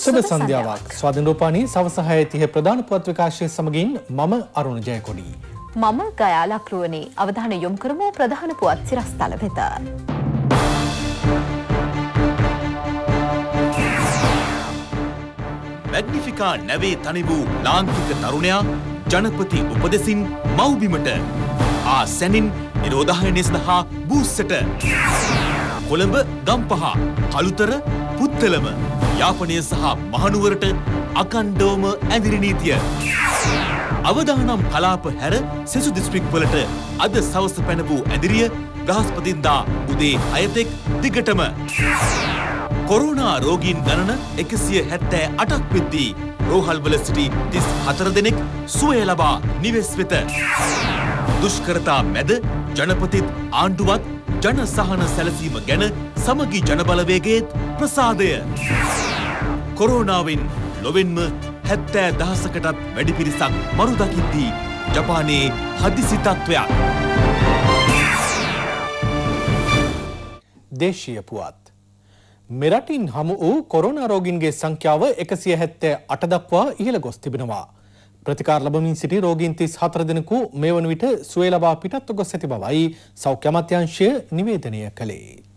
සුබ සන්ධ්‍යාවක් ස්වාධනරෝපානී සවසහය තිහ ප්‍රධාන පුවත් විකාශය සමගින් මම අරුණ ජයකොඩී. මම ගයාලක්රුවනි අවධාන යොම් කරමු ප්‍රධාන පුවත් සිරස්ථල වෙත. මැග්නිිකා නැවේ තනි වූ ලාංකික තරුණයා ජනපති උපදෙසින් මව්බිමට ආ සැනින් නිරෝධහයනය සඳහා බූස්සට කොළඹ ගම්පහ කළුතර පුත්තලම යාපනය සහ මහනුවරට අකණ්ඩෝම ඇදිරි නීතිය. අවදානම් කලාප හැර සෙසු දිස්ත්‍රික්වලට අද සවස පැන වූ ඇදිරිය බ්‍රහස්පතින්දා උදේ අයතෙක් දිගටම. කොරුණා රෝගීන් ගණන එකසිය හැත්තෑ අටක් වෙද්දී රෝහල්වල සිටි තිස් හතර දෙනෙක් සුවය ලබා නිවෙස් වෙත. දුෂ්කරතා මැද ජනපතිත් ආණ්ඩුවත් ජන සහන සැලසීම ගැන සමගි ජනබලවේගේත් ප්‍රසාදය. කොරෝනාවෙන් ලොවෙන්ම හැත්තෑ දහසකටත් වැඩි පිරිසක් මරුදකිද්දී ජපානයේ හදිසිතත්වයක්. දේශීය පුවත්. මෙරටින් හමු වූ කොරෝනාරෝගින්ගේ සංඛ්‍යාව එකසිය හැත්තෑ අට දක්වා ඉහළ ගොස් තිබෙනවා. ප්‍රතිකාර ලබමින් සිටි රෝගීන් තිස් හතර දෙනෙකු මේ වන විට සුවේලබා පිටත්ව ගොස් ඇති බවයි සෞඛ්‍ය අමාත්‍යංශය නිවේදනය කළේ.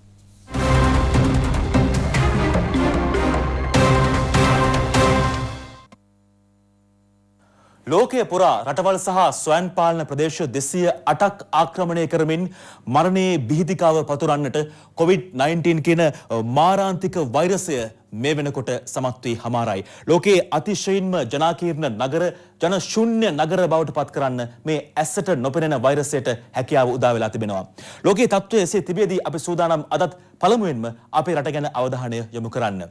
ලෝකය පුරා රටවල් සහ ස්වයන් පාලන ප්‍රදේශ දෙසිය අටක් ආක්‍රමණය කරමින් මරණයේ බිහිතිකාව පතුරන්නට කොවිD-19 කියන මාරාන්තික වෛරසය මේ වෙනකොට සමත් වී හමාරයි. ලෝකයේ අතිශයින්ම ජනාකීර්ණ නගර ජන ශුන්‍ය නගර බවට පත් කරන්න මේ ඇස්සට නොපෙනෙන වෛරසයට හැකියාව උදා වෙලා තිබෙනවා. ලෝකයේ තත්ත්වය එසේ තිබේදී අපි සූදානම් අදත් පළමුවෙන්ම අපේ රට ගැන අවධානය යොමු කරන්න.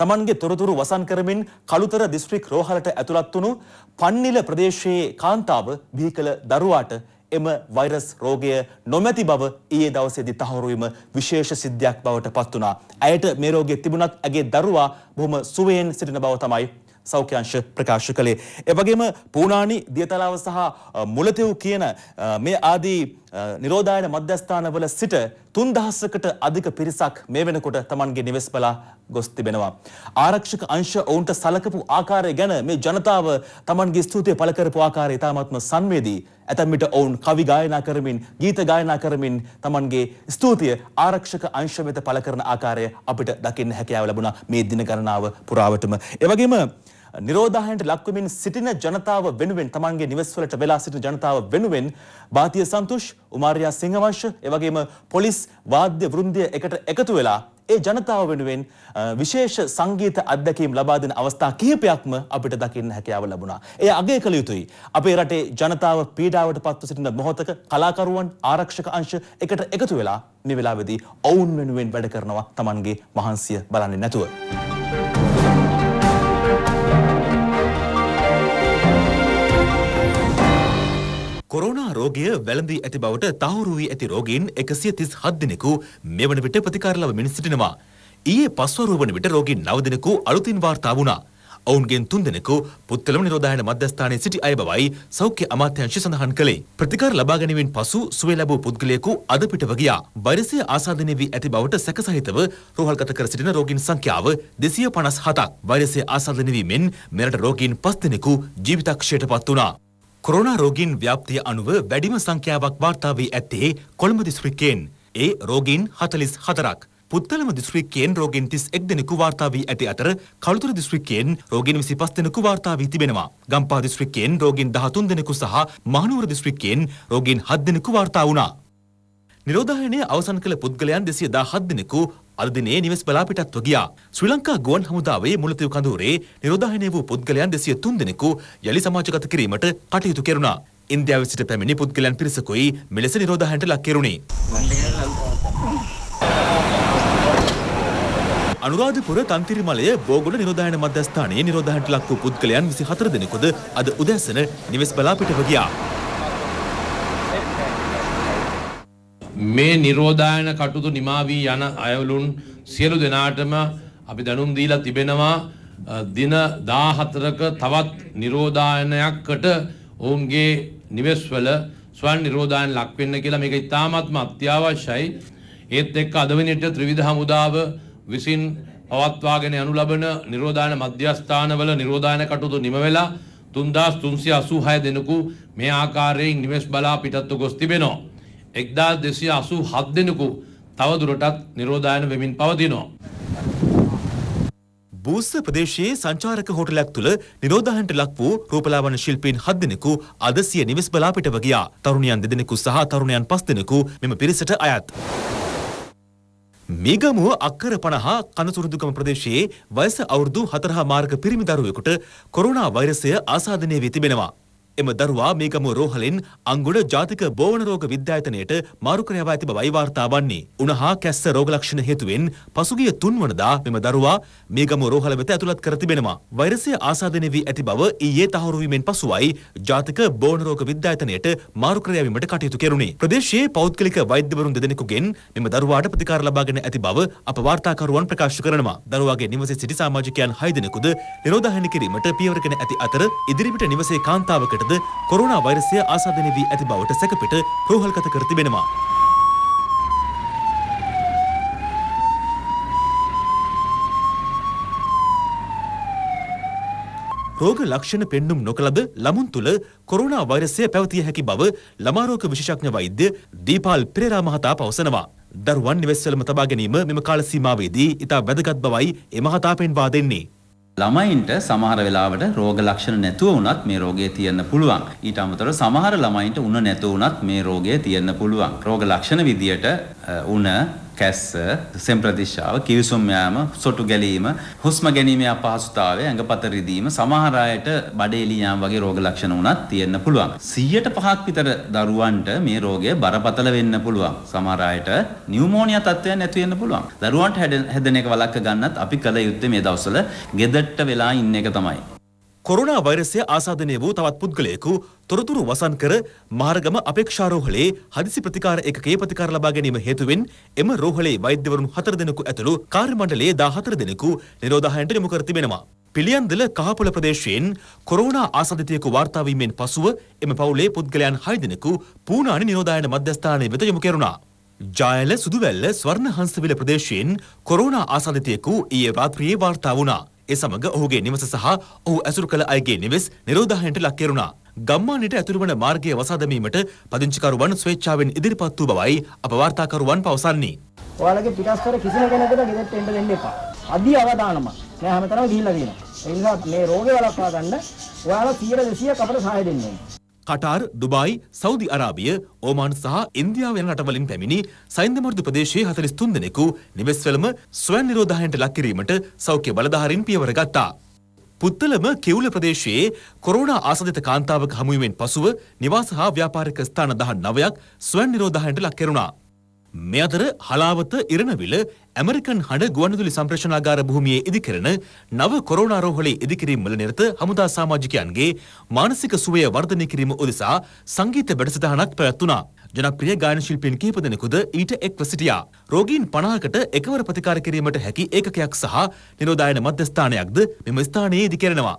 Tamange තොරතුරු වසන් කරමින් කළුතර දිස්ත්‍රික් රෝහලට ඇතුළත් වුණු පන්නිල ප්‍රදේශයේ කාන්තාව බිහි කළ දරුවාට එම වෛරස් රෝගය නොමැති බව ඊයේ දවසේදී තහවුරු වීම විශේෂ සිද්ධියක් බවට පත් වුණා. ඇයට මේ රෝගය තිබුණත් ඇගේ දරුවා බොහොම සුවයෙන් සිටින බව තමයි සෞඛ්‍යංශ ප්‍රකාශ කළේ. එවගේම පූනානි දියතලාව සහ මුලතෙව් කියන මේ ආදී නිරෝධායන මධ්‍යස්ථානවල සිට 3000කට අධික පිරිසක් මේ වෙනකොට Tamanගේ නිවෙස් බලා ගොස් තිබෙනවා. ආරක්ෂක අංශ ඔවුන්ට සලකපු ආකාරය ගැන මේ ජනතාව Tamanගේ ස්තුතිය පළ කරපු ආකාරය ඉතාමත්ම සංවේදී ඇතැම් විට ඔවුන් කවි ගායනා කරමින් ගීත ගායනා කරමින් තමන්ගේ ස්තුතිය ආරක්ෂක අංශ වෙත පළ කරන ආකාරය අපිට දකින්න හැකියාව ලැබුණා මේ දින ගණනාව පුරාවටම. ඒ වගේම නිරෝධායනට ලක්වමින් සිටින ජනතාව වෙනුවෙන් තමන්ගේ නිවෙස්වලට වෙලා සිටින ජනතාව වෙනුවෙන් භාතිය සන්තුෂ් උමාර්යා සිංහවංශ එවගේම පොලිස් වාද්‍ය වෘන්දය එකට එකතු වෙලා ඒ ජනතාව වෙනුවෙන් විශේෂ සංගීත අත්දැකීම් ලබා දෙන අවස්ථා කිහිපයක්ම අපිට දකින්න හැකියාව ලැබුණා. එය අගය කළ යුතුයි. අපේ රටේ ජනතාව පීඩාවට පත්ව සිටින මොහොතක කලාකරුවන් ආරක්ෂක අංශ එකට එකතු වෙලා මේ වෙලාවේදී ඔවුන් වෙනුවෙන් වැඩ කරනවා Tamanගේ මහන්සිය බලන්නේ නැතුව. කොරෝනා රෝගය වැළඳී ඇති බවට තහවුරු වී ඇති රෝගීන් 137 දිනකු මෙවන විට ප්‍රතිකාර ලබමින් සිටිනවා. ඊයේ පස්වරුව වන විට රෝගීන් 9 දිනකු අලුතින් වාර්තා වුණා. ඔවුන්ගෙන් තුන්දෙනෙකු පුත්තලම නිරෝධායන මධ්‍යස්ථානයේ සිටි අය බවයි සෞඛ්‍ය අමාත්‍යාංශය සඳහන් කළේ. ප්‍රතිකාර ලබා ගැනීමෙන් පසු සුවය ලැබූ පුද්ගලයෙකු අද පිටව ගියා. වෛරසය ආසාදනය වී ඇති බවට සැක සහිතව රෝහල්ගත කර සිටින රෝගීන් සංඛ්‍යාව 257ක්. වෛරසය ආසාදනය වීමෙන් මෙරට රෝගීන් 5 දෙනෙකු ජීවිතක්ෂයට පත් වුණා. කොරෝනා රෝගීන් ව්‍යාප්තිය අනුව වැඩිම සංඛ්‍යාවක් වාර්තා වී ඇත්තේ කොළඹ දිස්ත්‍රික්කයෙන්. ඒ රෝගීන් 44ක්. පුත්තලම දිස්ත්‍රික්කයෙන් රෝගීන් 31 දෙනෙකු වාර්තා වී ඇති අතර කළුතර දිස්ත්‍රික්කයෙන් රෝගීන් 25 දෙනෙකු වාර්තා වී තිබෙනවා. ගම්පහ දිස්ත්‍රික්කයෙන් රෝගීන් 13 දෙනෙකු සහ මහනුවර දිස්ත්‍රික්කයෙන් රෝගීන් 7 දෙනෙකු වාර්තා වුණා. නිරෝධායනය අවසන් කළ පුද්ගලයන් දෙසිය දා හත් දෙනෙකු අද දිනේ නිවෙස් බලාපිටත්ව ගියා. ශ්‍රී ලංකා ගුවන් හමුදාවේ මුලතිව් කඳවුරේ නිරෝධායනය වූ පුද්ගලයන් 203 දෙනෙකු යලි සමාජගත කිරීමට කටයුතු කෙරුණා. ඉන්දියාවේ සිට පැමිණි පුද්ගලයන් පිරිසකුයි මෙලෙස නිරෝධායනයට ලක් කෙරුණේ. අනුරාධපුර තන්තිරිමලය බෝගොඩ නිරෝධායන මධ්‍යස්ථානයේ නිරෝධායනයට ලක් වූ පුද්ගලයන් 24 දෙනෙකුද අද උදැසන නිවෙස් බලාපිටව ගියා. මේ නිරෝධායන කටයුතු නිමා වී යන අයවලුන් සියලු දෙනාටම අපි දැනුම් දීලා තිබෙනවා දින 14ක තවත් නිරෝධායනයකට ඔවුන්ගේ නිවෙස්වල ස්වන් නිරෝධායන ලක් වෙන්න කියලා මේක ඉතාමත්ම අත්‍යවශ්‍යයි. ඒත් එක්ක අද වෙනිට ත්‍රිවිධ හමුදාව විසින් පවත්වාගෙන යනු ලබන නිරෝධායන මධ්‍යස්ථානවල නිරෝධායන කටයුතු නිම වෙලා 3386 දෙනෙකු මේ ආකාරයෙන් නිවෙස් බලා පිටත්ව ගොස් තිබෙනවා. එක්දා දෙසිය අසු හත් දෙනෙකු තවදුරටත් නිරෝධායන වෙමින් පවතිනවා. බූස්ස ප්‍රදේශයේ සංචාරක හෝටලයක් තුළ නිරෝධහන්ට ලක් වූ රූපලාවන ශිල්පීන් හත් දෙනෙකු අද සිය නිවෙස් බලාපිටව ගියා. තරුණියන් දෙදෙනෙකු සහ තරුණයන් පස් දෙනෙකු මෙම පිරිසට අයත්. මේගමුව අක්කර පණහා කනතුරුදුකම ප්‍රදේශයේ වයස අවුරුදු හතරහා මාර්ග පිරිමි දරුවෙකුට කොරුණා වෛරසය ආසාධනය වී තිබෙනවා. එම දරුවා මේගමුව රෝහලෙන් අංගුණ ජාතික බෝවන රෝග විද්‍යායතනයට මාරු කර යවා ඇති බවයි වාර්තා වන්නේ. උණ හා කැස්ස රෝග ලක්ෂණ හේතුවෙන් පසුගිය තුන්වනදා මෙම දරුවා මේගමුව රෝහල වෙත ඇතුළත් කර තිබෙනවා. වෛරසය ආසාදනය වී ඇති බව ඊයේ තහවුරු වීමෙන් පසුවයි ජාතික බෝවන රෝග විද්‍යායතනයට මාරු කර යැවීමට කටයුතු කෙරුණේ. ප්‍රදේශයේ පෞද්ගලික වෛද්‍යවරුන් දෙදෙනෙකුගෙන් මෙම දරුවාට ප්‍රතිකාර ලබාගෙන ඇති බව අප වාර්තාකරුවන් ප්‍රකාශ කරනවා. දරුවාගේ නිවසේ සිටි සමාජිකයන් 6 දෙනෙකුද නිරෝධායන කිරීමට පියවර ගෙන ඇති අතර ඉදිරිපිට නිවසේ කාන්තාවකට අතර ද කොරුණා වෛරසය ආසාදනය වී ඇති බවට සැකපිට රෝහල්ගත කර තිබෙනවා. රෝග ලක්ෂණ පෙන්නුම් නොකළද ළමුන් තුළ කොරුණා වෛරසය පැවතිය හැකි බව ළමාරෝග විශේෂඥ වෛද්‍ය දීපාල් පෙරේරා මහතා පවසනවා. දරුවන් නිවෙස්වලම තබා ගැනීම මෙම කාල සීමාවේදී ඉතා වැදගත් බවයි එ මහතා පෙන්වා දෙන්නේ. ළමයින්ට සමහර වෙලාවට රෝග ලක්ෂණ නැතුව වුණත් මේ රෝගය තියෙන්න පුළුවන්. ඊට අමතරව සමහර ළමයින්ට උණ නැතුව වුණත් මේ රෝගය තියෙන්න පුළුවන්. රෝග ලක්ෂණ විදියට උණ කැස්ස සෙම්ප්‍රදිශාව කිවිසුම් යාම සොටු ගැලීම හුස්ම ගැනීමේ අපහසුතාවය ඇඟපත රිදීම සමහර අයට බඩේලී යාම් වගේ රෝග ලක්ෂණ උනත් තියෙන්න පුළුවන් 100%ක් විතර දරුවන්ට මේ රෝගය බරපතල වෙන්න පුළුවන් සමහර අයට නියුමෝනියා තත්ත්වයක් නැති වෙන්න පුළුවන් දරුවන්ට හැදෙන එක වළක්ව ගන්නත් අපි කල යුත්තේ මේ දවස්වල ගෙදට්ට වෙලා ඉන්න එක තමයි කොරුණා වෛරසය ආසාදනය වූ තවත් පුද්ගලයෙකු තොරතුරු වසන් කර මාර්ගම අපේක්ෂාරෝහලේ හදිසි ප්‍රතිකාර ඒකකයේ ප්‍රතිකාර ලබා ගැනීම හේතුවෙන් එම රෝහලේ වෛද්‍යවරුන් හතර දෙනෙකු ඇතුළු කාර්යමණ්ඩලයේ 14 දෙනෙකු නිරෝධායනට යොමු කර තිබෙනවා. පිළියන්දල කහපොළ ප්‍රදේශයෙන් කොරෝනා ආසාදිතයෙකු වාර්තා වීමෙන් පසුව එම පවුලේ පුද්ගලයන් 6 දෙනෙකු පූනානි නිරෝධායන මධ්‍යස්ථානයේ වෙත යොමු කෙරුණා. ජායල සුදුවැල්ල ස්වර්ණහංසවිල ප්‍රදේශයෙන් කොරෝනා ආසාදිතයෙකු ඊයේ රාත්‍රියේ වාර්තා වුණා. ඒ සමඟ ඔහුගේ නිවස සහ ඔහු ඇසුරු කළ අයගේ නිවෙස් නිරෝධායනට ලක් කෙරුණා. ගම්මානයට ඇතුළු වන මාර්ගය වසා දැමීමට පදිංචිකරුවන් ස්වේච්ඡාවෙන් ඉදිරිපත් වූ බවයි අප වාර්තාකරුවන් පවසන්නේ. ඔයාලගේ පිටස්කර කිසිම කෙනෙකුට ගෙදරට එන්න දෙන්න එපා. අධි අවදානමක්. නෑ හැමතැනම ගිහිල්ලා තියෙනවා. ඒ නිසා මේ රෝගේ වළක්වා ගන්න ඔයාලා 100 200ක් අපට සහාය දෙන්න ඕනේ. කටාර්, ඩුබායි, සෞදි අරාබිය, ඕමාන් සහ ඉන්දියාව යන රටවලින් පැමිණි සයින්දමරුදු ප්‍රදේශයේ 43 දෙනෙකු නිවෙස්වලම ස්වයං නිරෝධායනට ලක් කිරීමට සෞඛ්‍ය බලධාරීන් පියවර ගත්තා. පුත්තලම කෙවුල ප්‍රදේශයේ කොරෝනා ආසදිත කාන්තාවක හමුවීමෙන් පසුව නිවාස හා ව්‍යාපාරික ස්ථාන දහන් නවයක් ස්වයන් නිරෝධායනට ලක් කෙරුණා. මේ අතර හලාවත ඉරණවිල ඇමරිකන් හඬ ගුවන්විදුලි සම්ප්‍රේෂණාගාර භූමියේ ඉදිකරන නව කොරෝනා රෝහලේ ඉදිකිරීම් වල නිරත හමුදා සමාජිකයන්ගේ මානසික සුවය වර්ධනය කිරීම උදෙසා සංගීත වැඩසටහනක් පැවැත්වුණා. ජනප්‍රිය ගායන ශිල්පීන් කිහිප දෙනෙකුද ඊට එක්ව සිටියා. රෝගීන් 50කට එකවර ප්‍රතිකාර කිරීමට හැකි ඒකකයක් සහ නිරෝධායන මධ්‍යස්ථානයක්ද මෙම ස්ථානයේ ඉදිකරනවා.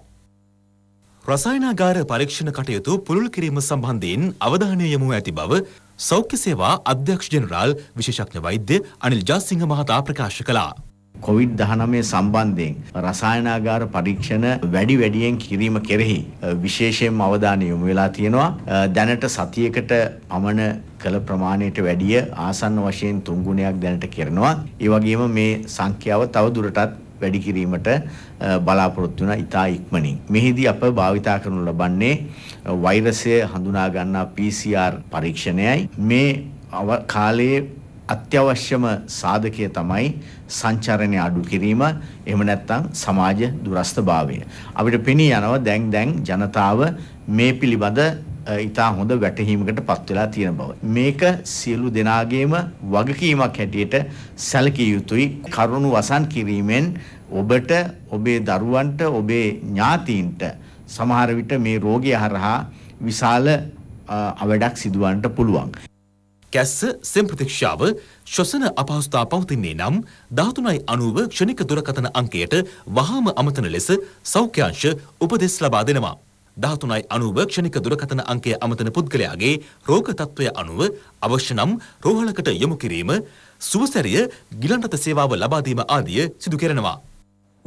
රසායනාගාර පරීක්ෂණ කටයුතු පුළුල් කිරීම සම්බන්ධයෙන් අවධානය යොමු ඇති බව සෞඛ්‍ය සේවා අධ්‍යක්ෂ ජෙනරාල් විශේෂඥ වෛද්‍ය අනිල් ජාසිංහ මහතා ප්‍රකාශ කළා. කොවිඩ් දහනමය සම්බන්ධයෙන් රසායනාගාර පරීක්ෂණ වැඩි වැඩියෙන් කිරීම කෙරෙහි විශේෂයෙන් අවධානය යොමු වෙලා තියෙනවා දැනට සතියකට පමණ කළ ප්‍රමාණයට වැඩිය ආසන්න වශයෙන් තුන්ගුණයක් දැනට කරනවා. ඒ වගේම මේ සංඛ්‍යාව තව දුරටත් වැඩි කිරීමට බලාපොරොත්තු වන ඉතා ඉක්මනින්. මෙහිදී අප භාවිතා කරනු ලබන්නේ වෛරසය හඳුනා ගන්නා PCR පරීක්ෂණයයි. මේ කාලයේ අත්‍යවශ්‍යම සාධකය තමයි සංචරණය අඩු කිරීම එහෙම නැත්නම් සමාජ දුරස්ථභාවය. අපිට පෙනී යනවා දැන් දැන් ජනතාව මේ පිළිබඳ ඉතා හොඳ වැටහීමකට පත් වෙලා තියෙන බව. මේක සියලු දෙනාගේම වගකීමක් හැටියට සැලකිය යුතුයි. කරුණු වසන් කිරීමෙන් ඔබට ඔබේ දරුවන්ට ඔබේ ඥාතීන්ට සමහර විට මේ රෝගය හරහා විශාල අවඩක් සිදුවන්නට පුළුවන්. කැස්ස සෙම් ප්‍රතික්ෂාව ශ්වසන අපහසුතා පවතින්නේ නම් 13.90 ක්ෂණික දුරකථන අංකයට වහාම අමතන ලෙස සෞඛ්‍යාංශ උපදෙස් ලබා දෙනවා. දහතුනයි අනුව ක්ෂණික දුරකථන අංකය අමතන පුද්ගලයාගේ රෝග තත්ත්වය අනුව අවශ්‍ය නම් රෝහලකට යොමු කිරීම සුවසැරිය ගිලන්රත සේවාව ලබාදීම ආදිය සිදු කෙරෙනවා.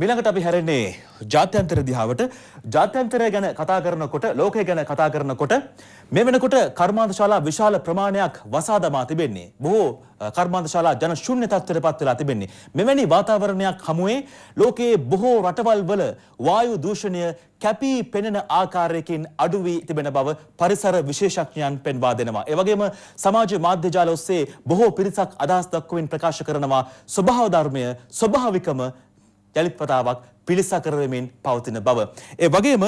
මිළඟට අපි හැරෙන්නේ ජාත්‍යන්තර දිහාවට ජාත්‍යන්තරය ගැන කතා කරනකොට ලෝකය ගැන කතා කරනකොට මේ වෙනකොට කර්මාන්තශාලා විශාල ප්‍රමාණයක් වසා දමා තිබෙන්නේ බොහෝ කර්මාන්තශාලා ජන ශුන්‍ය තත්ත්වයට පත් වෙලා තිබෙන්නේ මෙවැනි වාතාවරණයක් හමුවේ ලෝකයේ බොහෝ රටවල් වල වායු දූෂණය කැපී පෙනෙන ආකාරයකින් අඩු වී තිබෙන බව පරිසර විශේෂඥයන් පෙන්වා දෙනවා ඒ වගේම සමාජ මාධ්‍ය ජාල ඔස්සේ බොහෝ පිරිසක් අදහස් දක්වමින් ප්‍රකාශ කරනවා ස්වභාව ධර්මය ස්වභාවිකම ජලිපතාවක් පිළිසකරමින් පවතින බව. ඒ වගේම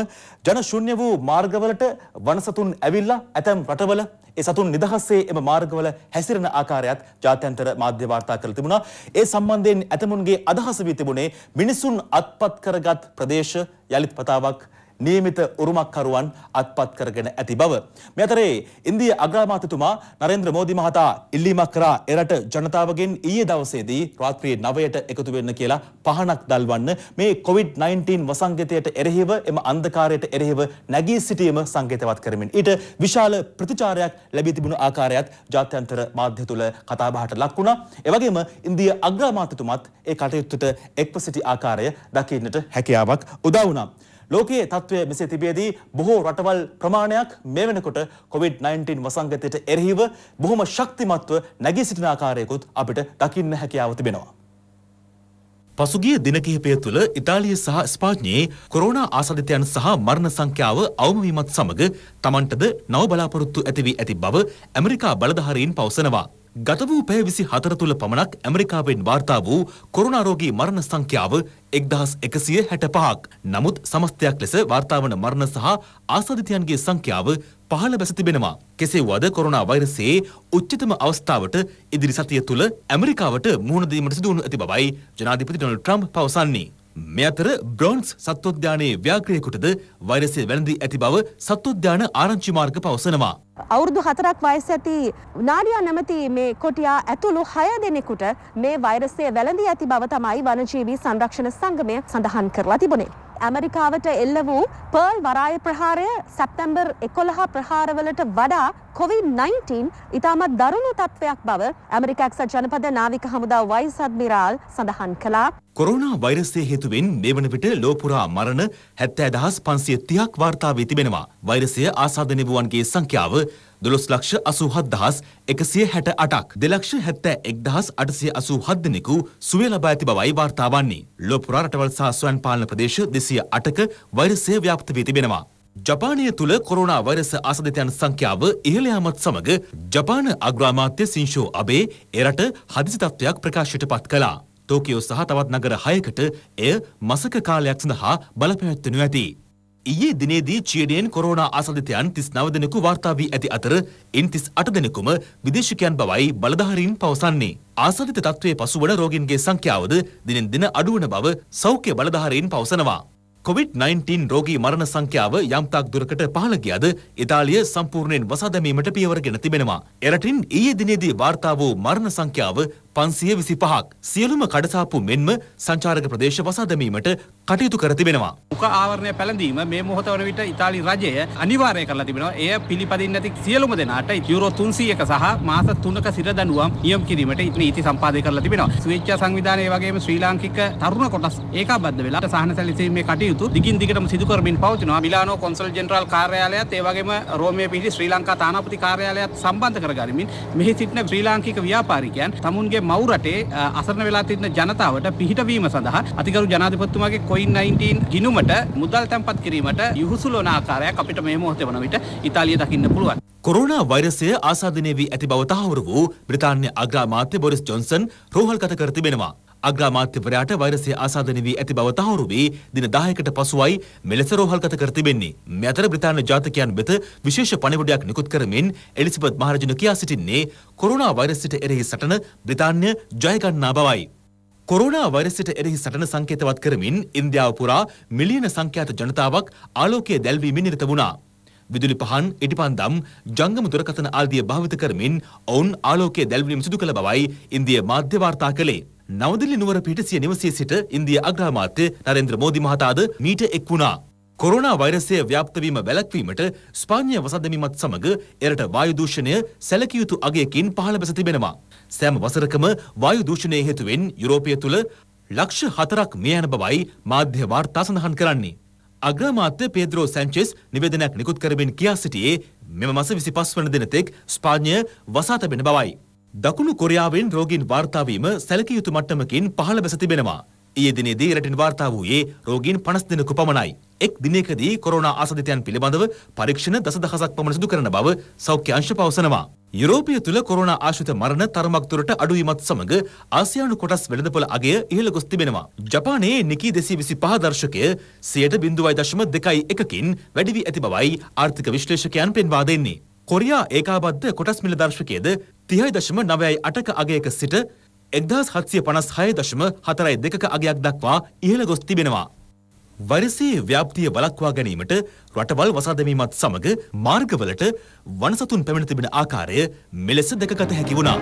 ජන ශුන්‍ය වූ මාර්ගවලට වනසතුන් ඇවිල්ලා ඇතැම් රටවල ඒ සතුන් නිදහස්සේ එම මාර්ගවල හැසිරෙන ආකාරයත් ජාත්‍යන්තර මාධ්‍ය වාර්තා කරලා තිබුණා. ඒ සම්බන්ධයෙන් ඇතමුන්ගේ අදහස වී තිබුණේ මිනිසුන් අත්පත් කරගත් ප්‍රදේශ යලිත් පතාවක් නියමිත උරුමකරුවන් අත්පත් කරගෙන ඇති බව. මේ අතරේ ඉන්දිය අග්‍රාමාත්‍යතුමා නරේන්ද්‍ර මෝදි මහතා ඉල්ලීමක් කරා එරට ජනතාවගෙන් ඊයේ දවසේදී රාත්‍රී 9ට එකතු වෙන්න කියලා පහනක් දල්වන්න මේ COVID-19 වසංගතයට එරෙහිව එම අන්ධකාරයට එරෙහිව නැගී සිටීම සංකේතවත් කරමින් ඊට විශාල ප්‍රතිචාරයක් ලැබී තිබුණු ආකාරයත් ජාත්‍යන්තර මාධ්‍ය තුල කතාබහට ලක් වුණා. ඒ වගේම ඉන්දිය අග්‍රාමාත්‍යතුමත් ඒ කටයුත්තට එක්ව සිටි ආකාරය දකින්නට හැකියාවක් උදා වුණා. ලෝකයේ තත්ත්වය මෙසේ තිබේදී බොහෝ රටවල් ප්‍රමාණයක් මේ වෙනකොට COVID-19 වසංගතයට එරෙහිව බොහොම ශක්තිමත්ව නැගී සිටින ආකාරයකුත් අපිට දකින්න හැකියාව තිබෙනවා. පසුගිය දින කිහිපය තුළ ඉතාලිය සහ ස්පාඥයේ කොරෝනා ආසාදිතයන් සහ මරණ සංඛ්‍යාව අවම වීමත් සමග තමන්ටද නව බලාපොරොත්තු ඇතිවී ඇති බව ඇමරිකා බලධාරීන් පවසනවා. ගත වූ පැය විසි හතර තුළ පමණක් ඇමරිකාවෙන් වාර්තා වූ කොරුණාරෝගී මරණ සංඛ්‍යාව එක්දහස් එකසිය හැට පහක්. නමුත් සමස්තයක් ලෙස වාර්තාාවන මරණ සහ ආසධිතයන්ගේ සංඛ්‍යාව පහළ බැස තිබෙනවා. කෙසේ වද කොරුණා වෛරසයේ උච්චතම අවස්ථාවට ඉදිරි සතිය තුළ ඇමරිකාවට මුහුණදීමට සිදුවනු ඇති බවයි ජනාධිපති ඩොනල් ට්‍රම්ප් පවසන්නේ. මේ අතර බ්‍රොන්ස් සත්වෝද්‍යානයේ ව්‍යාග්‍රයකුටද වෛරසය වැළඳී ඇති බව සත්වෝද්‍යාන ආරංචි මාර්ග පවසනවා. අවුරුදු හතරක් වයස ඇති නාඩියා නැමති මේ කොටියා ඇතුළු හය දෙනෙකුට මේ වෛරසය වැළඳී ඇති බව තමයි වනජීවී සංරක්ෂණ සංගමය සඳහන් කරලා තිබුණේ. ඇමරිකාවට එල්ල වූ පර්ල් වරාය ප්‍රහාරය සැප්තැම්බර් එකොළහා ප්‍රහාරවලට වඩා COොVID-19 ඉතාමත් දරුණු තත්ත්වයක් බව ඇමරිකක්ස ජනපද නාවික හමුදා වයිස් අද්මිරාල් සඳහන් කළා. කොරුණා වෛරසය හේතුවෙන් මේ වන විට ලෝපුරා මරණ හැත්තෑ දහස් පන්සිය තියක් වාර්තාාවී තිබෙනවා. වෛරසය ආසාධනවුවන්ගේ සංඛ්‍යාව දොළොස් ලක්ෂ අසූහත් දහස් එකසිය හැට අටක් දෙලක්ෂ හැත්තෑ එක් දහස් අටසිය අසූ හත් දෙනෙකු සුවය ලබා ඇති බවයි වාර්තා වන්නේ. ලොපුරා රටවල් සහ ස්වයන් පාලන ප්‍රදේශ දෙසිය අටක වෛරසය ව්‍යාප්ත වී තිබෙනවා. ජපානය තුළ කොරුණා වරස ආසධතයන් සංඛ්‍යාව ඉහළයාමත් සමඟ ජපාන අග්‍රාමාත්‍ය සිංශෝ අබේ එරට හදිසි තත්ත්වයක් ප්‍රකාශයට පත් කලා. තෝකියෝ සහ තවත් නගර හයකට එය මසක කාලයක් සඳහා බලපැවැත්වනු ඇති. ඊයේ දිනේදී චීනයෙන් කොරෝනා ආසාදිතයන් 39 දෙනෙකු වාර්තා වී ඇති අතර ඉන් 38 දෙනෙකුම විදේශිකයන් බවයි බලධාරීන් පවසන්නේ. ආසාදිත තත්ත්වයේ පසුවන රෝගීන්ගේ සංඛ්‍යාවද දිනෙන් දින අඩුවන බව සෞඛ්‍ය බලධාරීන් පවසනවා. COVID-19 රෝගී මරණ සංඛ්‍යාව යම්තාක් දුරකට පහළ ගියද ඉතාලිය සම්පූර්ණයෙන් වසා දැමීමට පියවර ගෙන තිබෙනවා. එරටින් ඊයේ දිනේදී වාර්තා වූ මරණ සංඛ්‍යාව පන්සිය විසි පහක් සියලුම කඩසාපු මෙන්ම සංචාරක ප්‍රදේශ වසා දැමීමට කටයුතු කර තිබෙනවා. උක ආවරණය පැළඳීම මේ මොහොත වන විට ඉතාලි රජය අනිවාර්ය කරලා තිබෙනවා. එය පිළිපදින්න ඇති සියලුම දෙනාට යුරෝ 300ක සහ මාස 3ක සිර දඬුවම් නියම් කිරීමට නීති සම්පාදනය කරලා තිබෙනවා. ස්වේච්ඡා සංවිධානය වගේම ශ්‍රී ලාංකික තරුණ කොටස් ඒකාබද්ධ වෙලා සහන සැලසීමේ කටයුතු දිගින් දිගටම සිදු කරමින් පවතිනවා. මිලානෝ කොන්සල් ජෙනරාල් කාර්යාලයත් ඒ වගේම රෝමයේ පිහිටි ශ්‍රී ලංකා තානාපති කාර්යාලයත් සම්බන්ධ කරගනිමින් මෙහි සිටින ශ්‍රී ලාංකික ව්‍යාපාරිකයන් තමුන්ගේ මව් රටේ අසරණ වෙලා තිබෙන ජනතාවට පිහිටවීම සඳහා අතිගරු ජනාධිපතිතුමාගේ COVID-19 ගිණුමට මුදල් තැන්පත් කිරීමට යහුසුලන ආකාරයක් අපිට මේ මොහොතේ වන විට ඉතාලිය දකින්න පුළුවන්. කොරුණා වෛරසය ආසාධනය වී ඇති බව තහවුරු වූ බ්‍රිතාන්‍ය අග්‍රාමාත්‍ය බොරිස් ජොන්සන් රෝහල්ගත කර තිබෙනවා. අග්‍රාමාත්‍යවරයාට වෛරසය ආසාදනය වී ඇති බව තහවුරු වී දින 10කට පසුවයි මෙලෙස රෝහල්ගත කර තිබෙන්නේ. මේ අතර බ්‍රිතාන්‍ය ජාතකයන් වෙත විශේෂ පණිවුඩයක් නිකුත් කරමින් එලිසබෙත් මහරජුණ කියා සිටින්නේ කොරෝනා වෛරසයට එරෙහි සටන බ්‍රිතාන්‍ය ජය ගන්නා බවයි. කොරෝනා වෛරසයට එරෙහි සටන සංකේතවත් කරමින් ඉන්දියාව පුරා මිලියන සංඛ්‍යාත ජනතාවක් ආලෝකයේ දැල්වීමෙන් නිරත වුණා. විදුලි පහන්, ඉටිපන්දම්, ජංගම දුරකථන ආදිය භාවිත කරමින් ඔවුන් ආලෝකයේ දැල්වීම සිදු කළ බවයි ඉන්දිය මාධ්‍ය වාර්තා කළේ. නවදිලි නුවර පිට සිය නිවසේ සිට ඉන්දිය අග්‍රාමාත්‍ය නරේන්ද්‍ර මෝදි මහතාද මීට එක් වුණා. කොරෝනා වෛරසය ව්‍යාප්ත වීම වැළැක්වීමට ස්පාඤ්ඤ වසන්දමීමත් සමග එරට වායු දූෂණය සැලකිය යුතු අගයකින් පහළ බැස තිබෙනවා. සෑම වසරකම වායු දූෂණය හේතුවෙන් යුරෝපය තුළ ලක්ෂ හතරක් මිය යන බවයි මාධ්‍ය වාර්තා සඳහන් කරන්නේ. අග්‍රාමාත්‍ය පේද්‍රෝ සැන්චෙස් නිවේදනයක් නිකුත් කරමින් කියා සිටියේ මෙම මස 25 වන දින තෙක් ස්පාඤ්ඤය වසා තැබෙන බවයි. දකුණු කොරියාවෙන් රෝගීන් වාර්තාාවීම සැලකිය යුතු මට්ටමකින් පහළ බැස තිබෙනවා. ඊයේ දිනේදී රටින් වාර්තා වූයේ රෝගීන් 50 දෙනෙකු පමණයි. එක් දිනකදී කොරෝනා ආසදිතයන් පිළිබඳව පරීක්ෂණ දසදහසක් පමණ සිදු කරන බව සෞඛ්‍ය අංශ පවසනවා. යුරෝපය තුළ කොරෝනා ආශ්‍රිත මරණ තරමක් දුරට අඩුවීමත් සමඟ ආසියානු කොටස් වෙළඳපොළ අගය ඉහළ ගොස් තිබෙනවා. ජපානයේ නිකී දෙසී විසි පහ දර්ශකය සියයට බිඳුවයි දශම දෙකයි එකකින් වැඩිවී ඇති බවයි ආර්ථික විශ්ලේෂකයන් පෙන්වා දෙන්නේ. කොරියා ඒකාබද්ධ කොටස් මිල දර්ශකයේද තිහයි දශම නවයයි අටක අගයක සිට එක්දහස් හත්සිය පනස් හය දශම හතරයි දෙකක අගයක් දක්වා ඉහළ ගොස් තිබෙනවා. වෛරසයේ ව්‍යාප්තිය වලක්වා ගැනීමට රටවල් වසාදමීමත් සමග මාර්ගවලට වනසතුන් පැමිණ තිබෙන ආකාරය මෙලෙස දැකගත හැකි වුණා.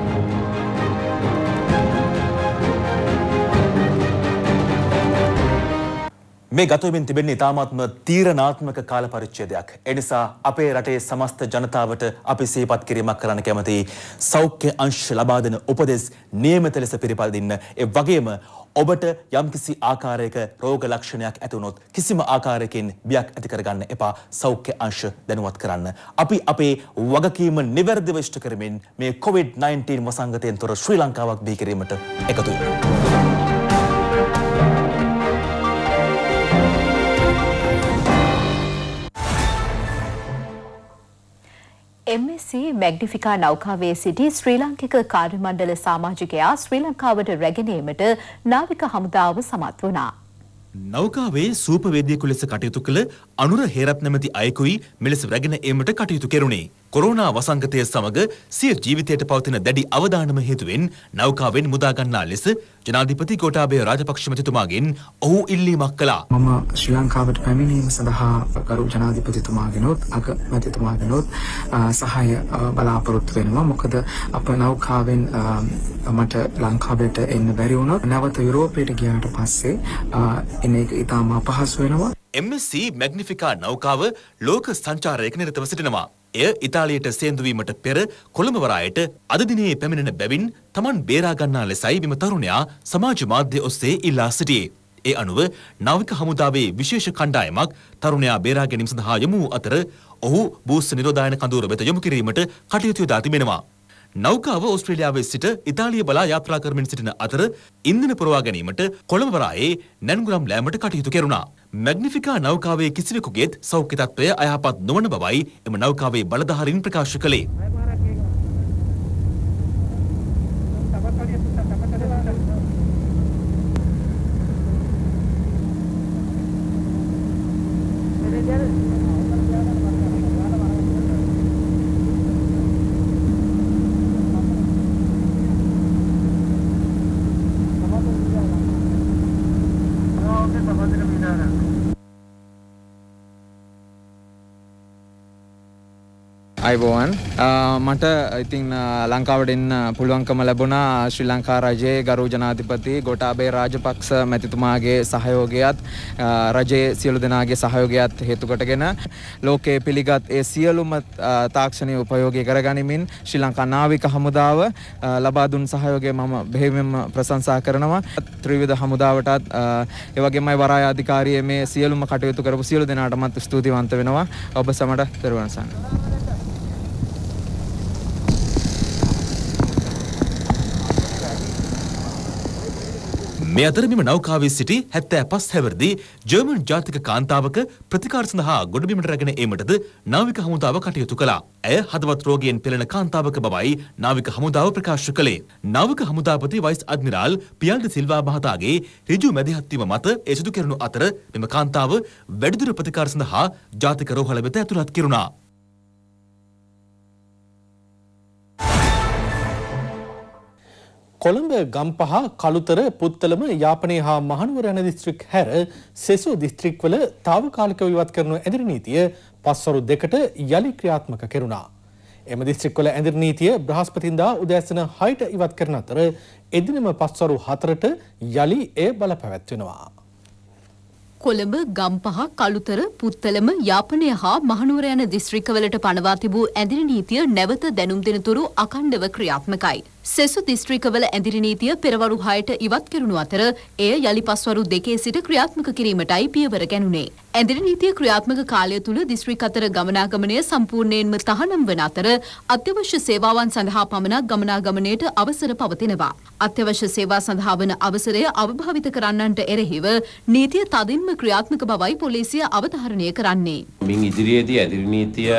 මේ ගතවෙමින් තිබෙන්නේ ඉතාමත්ම තීරණාත්මක කාල පරිච්ඡේදයක්. එනිසා අපේ රටේ සමස්ත ජනතාවට අපි සිහිපත් කිරීමක් කරන්න කැමති සෞඛ්‍ය අංශ ලබා දෙන උපදෙස් නියමිත ලෙස පිළිපදින්න. ඒ වගේම ඔබට යම්කිසි ආකාරයක රෝග ලක්ෂණයක් ඇති වුණොත් කිසිම ආකාරයකින් බියක් ඇති කරගන්න එපා. සෞඛ්‍ය අංශ දැනුවත් කරන්න. අපි අපේ වගකීම નિවර්දිව ඉෂ්ට කරමින් මේ COVID-19 වසංගතයෙන් තොර ශ්‍රී ලංකාවක් බිහි කිරීමට එකතු වෙමු. MSC මැග්නිෆිකා නෞකාවේ සිටි ශ්‍රී ලංකික කාර්යමණ්ඩල සමාජිකයා ශ්‍රී ලංකාවට රැගෙනීමට නාවික හමුදාව සමත් වුණා. නෞකාවේ සූපවේදියෙකු ලෙස කටයුතු කළ අනුර හේරත් නැමැති අයෙකුයි මෙලෙස රැගෙන ඒමට කටයුතු කෙරුණේ. කොරෝනා වසංගතය සමග සිය ජීවිතයට පවතින දැඩි අවධානම හේතුවෙන් නෞකාවෙන් මුදාගන්නා ලෙස ජනාධිපති ගෝඨාභය රාජපක්ෂ මැතිතුමාගෙන් ඔහු ඉල්ලීමක් කළා. මම ශ්‍රී ලංකාවට පැමිණීම සඳහා ගරු ජනාධිපතිතුමාගෙනොත් අග මැතිතුමාගෙනොත් සහාය බලාපොරොත්තු වෙනවා. මොකද අප නෞකාවෙන් මට ලංකාවට එන්න බැරි වුණොත් නැවත යුරෝපයට ගියාට පස්සේ එන එක ඉතාම අපහසු වෙනවා. MSC මැග්නිෆිකා නෞකාව ලෝක සංචාරයක නිරතව සිටිනවා. එය ඉතාලියට සේන්දුවීමට පෙර කොළඹවරායට අද දිනයේ පැමිණෙන බැවින් තමන් බේරාගන්නා ලෙසයි මෙම තරුණයා සමාජ මාධ්‍ය ඔස්සේ ඉල්ලා සිටියේ. ඒ අනුව නාවික හමුදාවේ විශේෂ කණ්ඩායමක් තරුණයා බේරා ගැනීම සඳහා යොමු අතර ඔහු බූස් නිරෝධායන කඳවුර වෙත යොමු කිරීමට කටයුතු යොදා තිබෙනවා. නෞකාව ඔස්ට්‍රේලියාවේ සිට ඉතාලිය බලා යාත්‍රා කරමින් සිටින අතර ඉන්ධන පුරවා ගැනීමට කොළඹවරායේ නැන්ගුරම් ලෑමට කටයුතු කෙරුණා. මැග්නිෆිකා නෞකාවේ කිසිවෙකුගේත් සෞඛ්‍ය තත්ත්වය අයහපත් නොවන බවයි එම නෞකාවේ බලධාරීන් ප්‍රකාශ කළේ. Thank you. අයිබෝවන් මට ඉතින් ලංකාවට එන්න පුළුවන්කම ලැබුණා ශ්‍රී ලංකා රජයේ ගරු ජනාධිපති ගොටාබේ රාජපක්ෂ මැතිතුමාගේ සහයෝගයත් රජයේ සියලු දෙනාගේ සහයෝගයත් හේතුකොටගෙන ලෝකයේ පිළිගත් ඒ සියලුම තාක්ෂණය උපයෝගී කරගනිමින් ශ්‍රී ලංකා නාවික හමුදාව ලබා දුන් සහයෝගය මම බෙහෙවින්ම ප්‍රශංසා කරනවා ත්‍රිවිධ හමුදාවටත් ඒ වගේමයි වරාය අධිකාරියේ මේ සියලුම කටයුතු කරපු සියලු දෙනාටමත් ස්තුතිවන්ත වෙනවා ඔබ සමට දරුවන් සන්න මේ අතර මෙම නෞකාවේ සිටි 75 හැවිරිදි ජර්මන් ජාතික කාන්තාවක ප්‍රතිකාර සඳහා ගොඩබිමට රැගෙන ඒමටද නාවික හමුදාව කටයුතු කළා. ඇය හදවත් රෝගයෙන් පෙළෙන කාන්තාවක බවයි නාවික හමුදාව ප්‍රකාශ කළේ. නාවික හමුදාපති වයිස් අද්මිරාල් පියල්ද සිල්වා මහතාගේ ඍජු මැදිහත් වීම මත ඒ සිදු කෙරුණු අතර මෙම කාන්තාව වැඩිදුර ප්‍රතිකාර සඳහා ජාතික රෝහල වෙත ඇතුළත් කෙරුණා. කොළඹ ගම්පහ කළුතර පුත්තලම යාපනය හා මහනුවර යන දිස්ත්‍රික් හැර සෙසු දිස්ත්‍රික්වල තාවකාලිකව ඉවත් කරනු ඇදිරි නීතිය පස්වරු දෙකට යළි ක්‍රියාත්මක කෙරුණා. එම දිස්ත්‍රික්වල ඇදිරි නීතිය බ්‍රහස්පතින්දා උදෑසන හයිට ඉවත් කරන අතර එදිනම පස්වරු හතරට යළි එය බල පැවැත්වෙනවා. කොළඹ ගම්පහ කළුතර පුත්තලම යාපනය හා මහනුවර යන දිස්ත්‍රිකවලට පනවා තිබූ ඇදිරි නීතිය නැවත දැනුම් දෙනතුරු අකණ්ඩව ක්‍රියාත්මකයි. සෙසු දිස්ත්‍රිකවල ඇඳිරි නීතිය පෙරවරු 6ට ඉවත් කෙරුණු අතර එය යලි පස්වරු දෙකේ සිට ක්‍රියාත්මක කිරීමටයි පියවර ගැනුනේ. ඇඳිරි නීතිය ක්‍රියාත්මක කාලය තුල දිස්ත්‍රික් අතර ගමනාගමනය සම්පූර්ණයෙන්ම තහනම් වන අතර අත්‍යවශ්‍ය සේවාවන් සඳහා පමණක් ගමනාගමනයට අවසර පවතිනවා. අත්‍යවශ්‍ය සේවා සඳහා වන අවසරය අවභාවිත කරන්නන්ට එරෙහිව නීතිය තදින්ම ක්‍රියාත්මක බවයි පොලිසිය අවධාරණය කරන්නේ. මින් ඉදිරියේදී ඇඳිරි නීතිය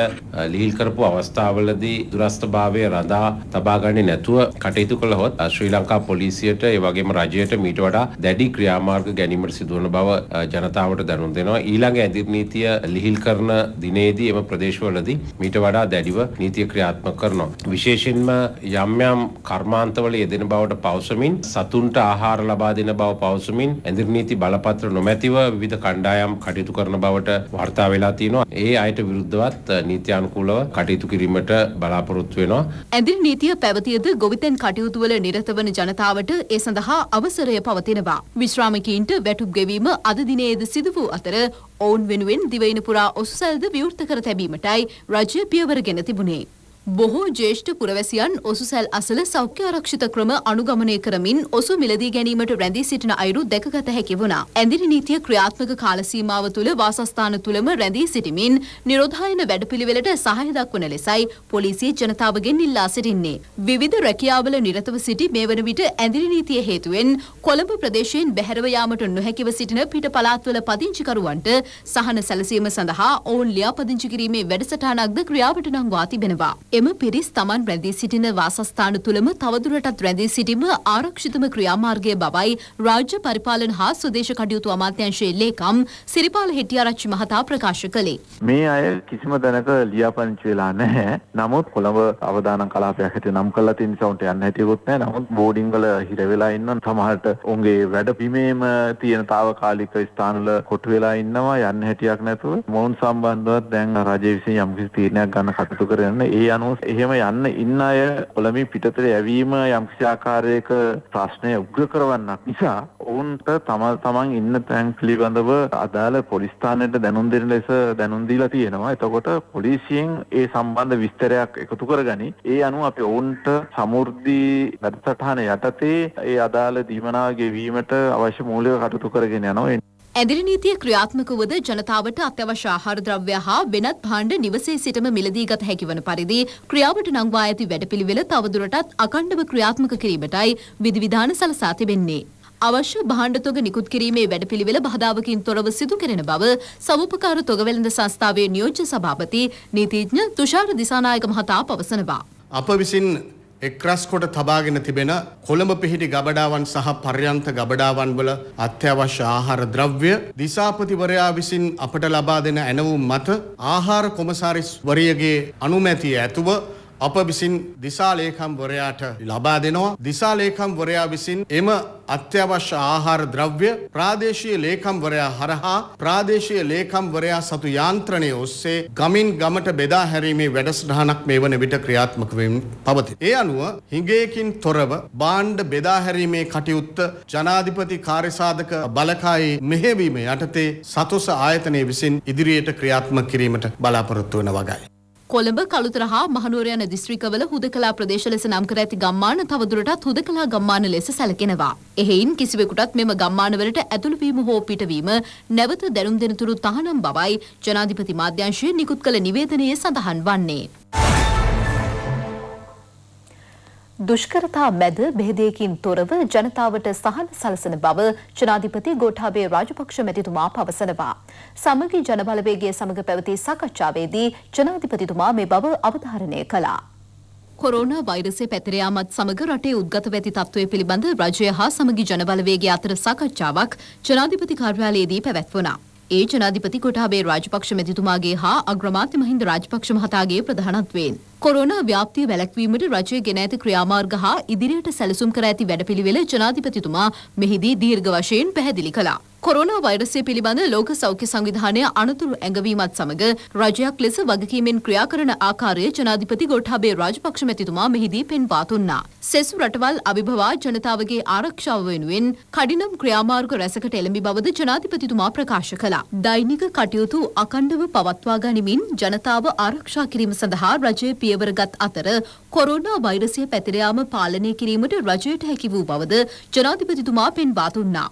ලිහිල් කරපු අවස්ථාවලදී දුරස්ථභාවය රඳා තබා ගන්නේ නැතුව කටයුතු කළහොත් ශ්‍රී ලංකා පොලිසියට ඒ වගේම රජයට මීට වඩා දැඩි ක්‍රියාමාර්ග ගැනීමට සිදුවන බව ජනතාවට දැනුම් දෙනවා. ඊළඟ ඇඳිර් නීතිය ලිහිල් කරන දිනේදී එම ප්‍රදේශවලදී මීට වඩා දැඩිව නීතිය ක්‍රියාත්මක කරනවා. විශේෂයෙන්ම යම් යම් කර්මාන්තවල යෙදෙන බවට පවසමින් සතුන්ට ආහාර ලබා දෙන බව පවසමින් ඇඳිර් නීති බලපත්‍ර නොමැතිව විවිධ කණ්ඩායම් කටයුතු කරන බවට වාර්තා වෙලා තියෙනවා. ඒ අයට විරුද්ධවත් නීත්‍යානුකූලව කටයුතු කිරීමට බලාපොරොත්තු වෙනවා. ඇඳිර් නීතිය පැවතියද ගොවිත හිතෙන් කටයුතුවල නිරතවන ජනතාවට ඒ සඳහා අවසරය පවතිනවා. විශ්‍රාමිකීන්ට වැටුප් ගෙවීම අද දිනයේද සිදු වූ අතර ඔවුන් වෙනුවෙන් දිවයින පුරා ඔසුසැල්ද විවෘත කර තැබීමටයි රජය පියවර ගෙන තිබුණේ. බොහෝ ජේෂ්ඨ පුරවැසියන් ඔසුසැල් අසල සෞඛ්‍ය ආරක්ෂිත ක්‍රම අනුගමනය කරමින් ඔසු මිලදී ගැනීමට රැඳී සිටින අයුරු දැකගත හැකි වුණා. ඇඳිරි නීතිය ක්‍රියාත්මක කාල සීමාව තුළ වාසස්ථාන තුළම රැඳී සිටිමින් නිරෝධායන වැඩපිළිවෙලට සහාය දක්වන ලෙසයි පොලිසිය ජනතාවගෙන් ඉල්ලා සිටින්නේ. විවිධ රැකියාවල නිරතව සිටි මේ වන විට ඇඳිරි නීතිය හේතුවෙන් කොළඹ ප්‍රදේශයෙන් බැහැරව යාමට නොහැකිව සිටින පිට පළාත්වල පදිංචිකරුවන්ට සහන සැලසීම සඳහා ඔවුන් ලියාපදිංචි කිරීමේ වැඩසටහනක්ද ක්‍රියාවට නංවා තිබෙනවා. එම පිරිස් තමන් රැඳී සිටින වාසස්ථාන තුළම තවදුරටත් රැඳී සිටීම ආරක්ෂිතම ක්‍රියාමාර්ගය බවයි රාජ්‍ය පරිපාලන හා ස්වදේශ කටයුතු අමාත්‍යංශයේ ලේකම් සිරිපාල හෙටිආරච්චි මහතා ප්‍රකාශ කළේ. මේ අය කිසිම දැනක ලියාපදිංචි වෙලා නැහැ. නමුත් කොළඹ අවදානම් කලාපයක් හැටියට නම් කරලා තියෙන නිසා උන්ට යන්න හැටියකුත් නැහැ. නමුත් බෝඩින් වල හිර වෙලා ඉන්න සමහරට උන්ගේ වැඩ බිමේම තියෙන తాවකාලික ස්ථානවල කොටු වෙලා ඉන්නවා යන්න හැටියක් නැතුව මොවුන් සම්බන්ධවත් දැන් රජය විසින් යම්කිසි තීරණයක් ගන්න කටයුතු කරන ඒ අනුව අනුව එහෙම යන්න ඉන්න අය ඔලමින් පිටතට යැවීම යම්කිසි ආකාරයක ප්‍රශ්නය උග්‍ර කරවන්නක් නිසා ඔවුන්ට තම තමන් ඉන්න තැන් පිළිබඳව අදාළ පොලිස්ථානයට දැනුම් දෙන ලෙස දැනුම් දීලා තියෙනවා. එතකොට පොලිසියෙන් ඒ සම්බන්ධ විස්තරයක් එකතු කරගනි. ඒ අනුව අපි ඔවුන්ට සමෘද්ධි වැඩසටහන යටතේ ඒ අදාළ දීමනා ගෙවීමට අවශ්‍ය මූලික කටයුතු කරගෙන යනවා. ඇදිරි නීතිය ක්‍රියාත්මක වුවද ජනතාවට අත්‍යවශ්‍ය ආහාර ද්‍රව්‍ය හා වෙනත් භාණ්ඩ නිවසේ සිටම මිලදී ගත හැකි වන පරිදි ක්‍රියාවට නංවා ඇති වැඩපිළිවෙල තවදුරටත් අකණ්ඩව ක්‍රියාත්මක කිරීමටයි විධිවිධාන සලසා තිබෙන්නේ. අවශ්‍ය භාණ්ඩ තොග නිකුත් කිරීමේ වැඩපිළිවෙල බාධාවකින් තොරව සිදු කරන බව සමුපකාර තොග වෙළඳ සංස්ථාවේ නියෝජ්‍ය සභාපති නීතිඥ තුෂාර දිසානායක මහතා පවසනවා. අප විසින් එක්රස්කොට තබාගෙන තිබෙන කොළඹ පිහිටි ගබඩාවන් සහ පර්යන්ත ගබඩාවන් වල අත්‍යවශ්‍ය ආහාර ද්‍රව්‍ය දිසාපතිවරයා විසින් අපට ලබා දෙන ඇනවුම් මත ආහාර කොමසාරිස්වරියගේ අනුමැතිය ඇතුව අප විසින් දිසාලේකම්වරයාට ලබා දෙනවා. දිසාලේකම්වරයා විසින් එම අත්‍යවශ්‍ය ආහාර ද්‍රව්‍ය ප්‍රාදේශීය ලේකම්වරයා හරහා ප්‍රාදේශීය ලේකම්වරයා සතු යාන්ත්‍රණය ඔස්සේ ගමින් ගමට බෙදා හැරීමේ වැඩසටහනක් මේ වන විට ක්‍රියාත්මක වෙමින් පවතී. ඒ අනුව හිඟයකින් තොරව බාණ්ඩ බෙදා හැරීමේ කටයුත්ත ජනාධිපති කාර්යසාධක බලකායේ මෙහෙවීම යටතේ සතොස ආයතනය විසින් ඉදිරියට ක්‍රියාත්මක කිරීමට බලාපොරොත්තු වන වගයි. කොළඹ කළුතර හා මහනුවර යන දිස්ත්‍රික්කවල හුදකලා ප්‍රදේශ ලෙස නම් කර ඇති ගම්මාන තවදුරටත් හුදකලා ගම්මාන ලෙස සැලකෙනවා. එහෙයින් කිසිවෙකුටත් මෙම ගම්මානවලට ඇතුළු වීම හෝ පිටවීම නැවත දැනුම් දෙනතුරු තහනම් බවයි ජනාධිපති මාධ්‍යංශය නිකුත් කළ නිවේදනයේ සඳහන් වන්නේ. දුෂ්කරතා මැද බෙහෙදයකින් තොරව ජනතාවට සහන සලසන බව ජනාධිපති ගෝඨාභය රාජපක්ෂ මැතිතුමා පවසනවා. සමගි ජනබලවේගය සමග පැවති සාකච්ඡාවේදී ජනාධිපතිතුමා මේ බව අවධාරණය කළා. කොරෝන වෛරසේ පැතරයාමත් සමඟ රටේ උද්ගත වැති තත්ත්වය පිළිබඳ රජය හා සමගි ජනබලවේගේ අතර සාකච්ඡාවක් ජනාධිපති කාර්යාලයේදී පැවැත්වනා. ඒ ජනාධිපති කොටාබේ රාජපක්ෂ මැතිතුමාගේ හා අග්‍රමාත්‍ය මහින්ද රාජපක්ෂ මහතාගේ ප්‍රධානත්වයෙන්. කොරෝනා ව්‍යාප්තිය වැළැක්වීමට රජය ගෙන ඇති ක්‍රියාමාර්ග හා ඉදිරියට සැලසුම් කර ඇති වැඩපිළිවෙල ජනාධිපතිතුමා මෙහිදී දීර්ඝ වශයෙන් පැහැදිලි කළා. කොරෝනා වෛරසය පිළිබඳ ලෝක සෞඛ්‍ය සංවිධානය අනතුරු ඇඟවීමත් සමග රජයක් ලෙස වගකීමෙන් ක්‍රියා කරන ආකාරය ජනාධිපති ගොට්හබේ රාජපක්ෂ මැතිතුමා මෙහිදී පෙන්වා දුන්නා. සෙසු රටවල් අභිභවා ජනතාවගේ ආරක්ෂාව වෙනුවෙන් කඩිනම් ක්‍රියාමාර්ග රැසකට එළඹි බවද ජනාධිපතිතුමා ප්‍රකාශ කළා. දෛනික කටයුතු අකණ්ඩව පවත්වා ගනිමින් ජනතාව ආරක්ෂා කිරීම සඳහා රජය පිය පියවරගත් අතර කොරෝනා වෛරසය පැතිර යාම පාලනය කිරීමට රජයට හැකි වූ බවද ජනාධිපතිතුමා පෙන්වා දුන්නා.